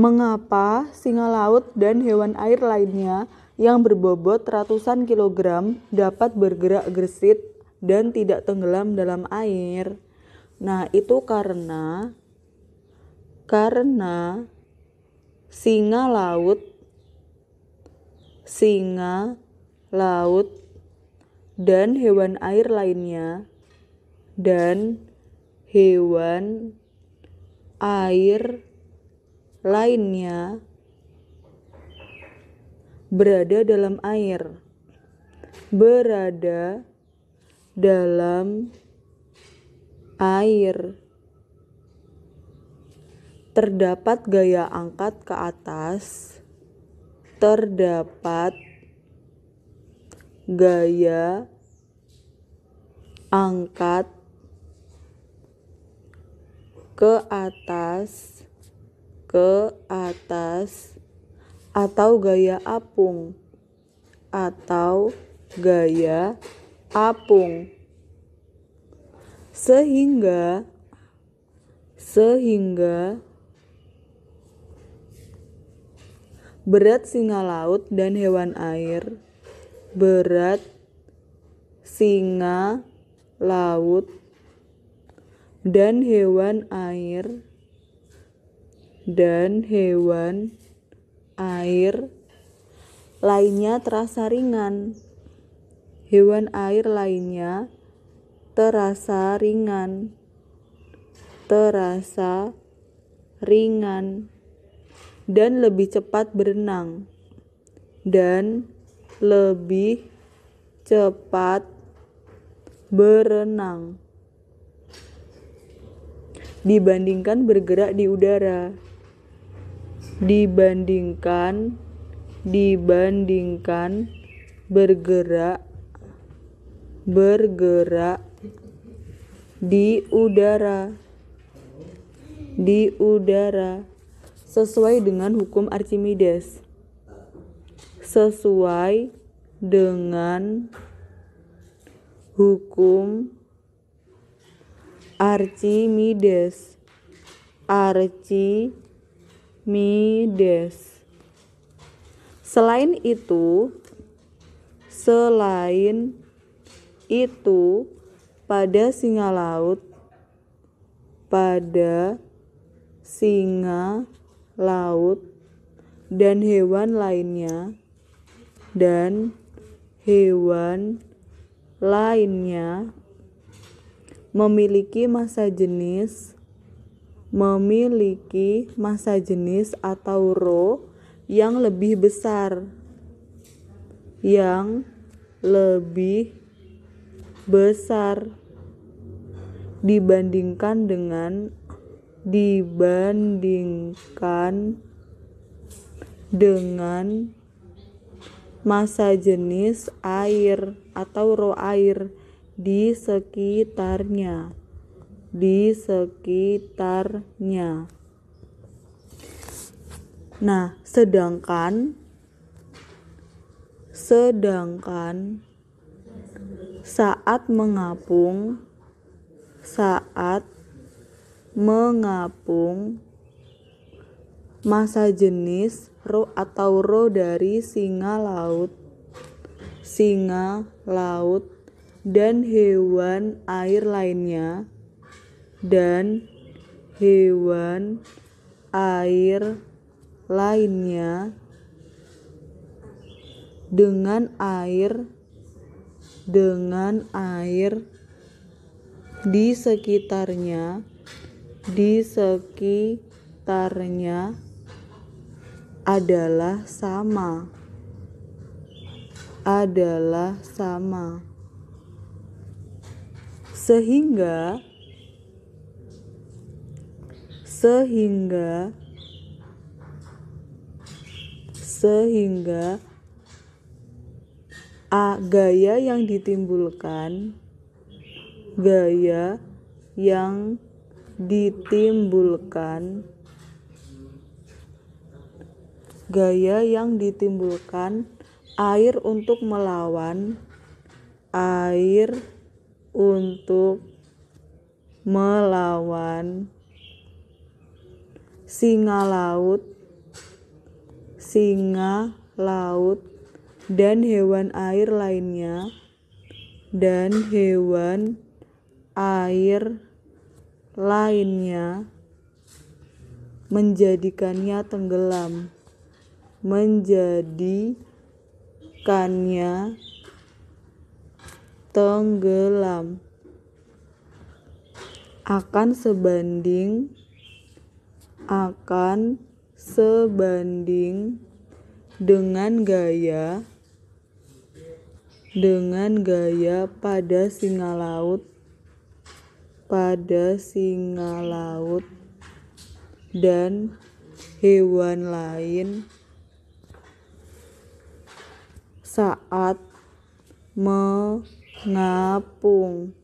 Mengapa singa laut dan hewan air lainnya yang berbobot ratusan kilogram dapat bergerak gesit dan tidak tenggelam dalam air? Nah, itu karena karena singa laut singa laut dan hewan air lainnya dan hewan air lainnya berada dalam air, berada dalam air. Terdapat gaya angkat ke atas, terdapat gaya angkat ke atas ke atas atau gaya apung atau gaya apung sehingga sehingga berat singa laut dan hewan air berat singa laut dan hewan air dan hewan air lainnya terasa ringan. Hewan air lainnya terasa ringan. Terasa ringan dan lebih cepat berenang dan lebih cepat berenang dibandingkan bergerak di udara dibandingkan dibandingkan bergerak bergerak di udara di udara sesuai dengan hukum Archimedes sesuai dengan hukum Archimedes Archimedes Mides. Selain itu, selain itu pada singa laut pada singa laut dan hewan lainnya dan hewan lainnya memiliki masa jenis memiliki massa jenis atau rho yang lebih besar yang lebih besar dibandingkan dengan dibandingkan dengan massa jenis air atau ro air di sekitarnya di sekitarnya. Nah, sedangkan sedangkan saat mengapung saat mengapung masa jenis ro atau ro dari singa laut singa laut dan hewan air lainnya dan hewan air lainnya dengan air dengan air di sekitarnya di sekitarnya adalah sama adalah sama sehingga sehingga sehingga a gaya yang ditimbulkan gaya yang ditimbulkan gaya yang ditimbulkan air untuk melawan air untuk melawan singa laut, singa laut, dan hewan air lainnya, dan hewan air lainnya menjadikannya tenggelam, menjadikannya tenggelam akan sebanding akan sebanding dengan gaya dengan gaya pada singa laut pada singa laut dan hewan lain saat mengapung